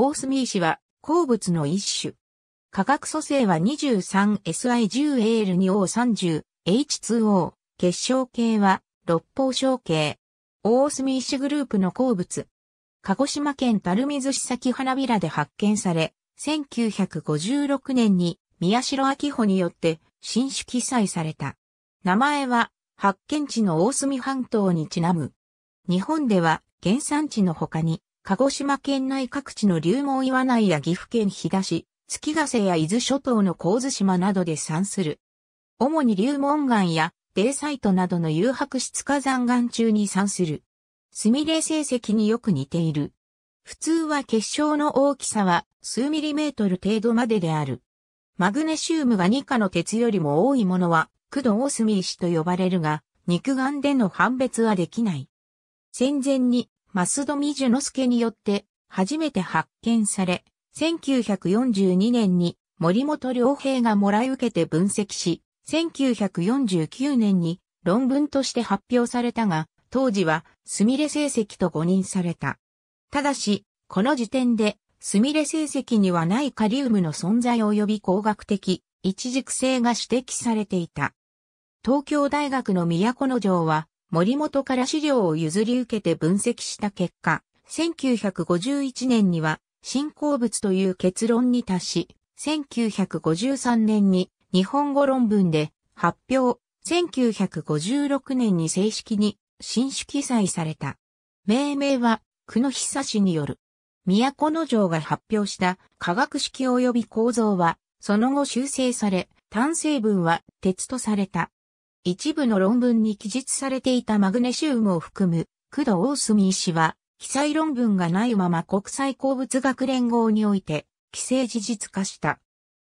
大隅石は鉱物の一種。化学組成は 23SI10AL2O30H2O。結晶系は六方晶系。大隅石グループの鉱物。鹿児島県垂水市崎花びらで発見され、1956年に宮代明穂によって新種記載された。名前は発見地の大隅半島にちなむ。日本では原産地の他に鹿児島県内各地の流門岩内や岐阜県日騨市、月ヶ瀬や伊豆諸島の神津島などで産する。主に流門岩やデーサイトなどの誘白質火山岩中に産する。スミレ成績によく似ている。普通は結晶の大きさは数ミリメートル程度までである。マグネシウムが2価の鉄よりも多いものは、クドオスミ石と呼ばれるが、肉眼での判別はできない。戦前にマスドミジュノスケによって初めて発見され、1942年に森本良平がもらい受けて分析し、1949年に論文として発表されたが、当時はスミレ成績と誤認された。ただし、この時点でスミレ成績にはないカリウムの存在及び工学的一軸性が指摘されていた。東京大学の都の城は森本から資料を譲り受けて分析した結果、1951年には新鉱物という結論に達し、1953年に日本語論文で発表、1956年に正式に新種記載された。命名は、久野久氏による。都の城が発表した化学式及び構造は、その後修正され、単成分は鉄とされた。一部の論文に記述されていたマグネシウムを含む、工藤大隅医師は、記載論文がないまま国際鉱物学連合において、既成事実化した。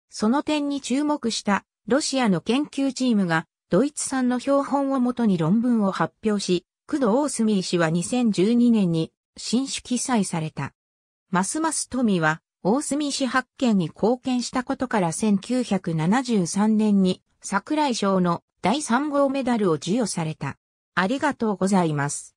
その点に注目したロシアの研究チームがドイツ産の標本をもとに論文を発表し、工藤大隅医師は2012年に新種記載された。ますます富は大隅氏発見に貢献したことから1973年に桜井賞の第3号メダルを授与された。ありがとうございます。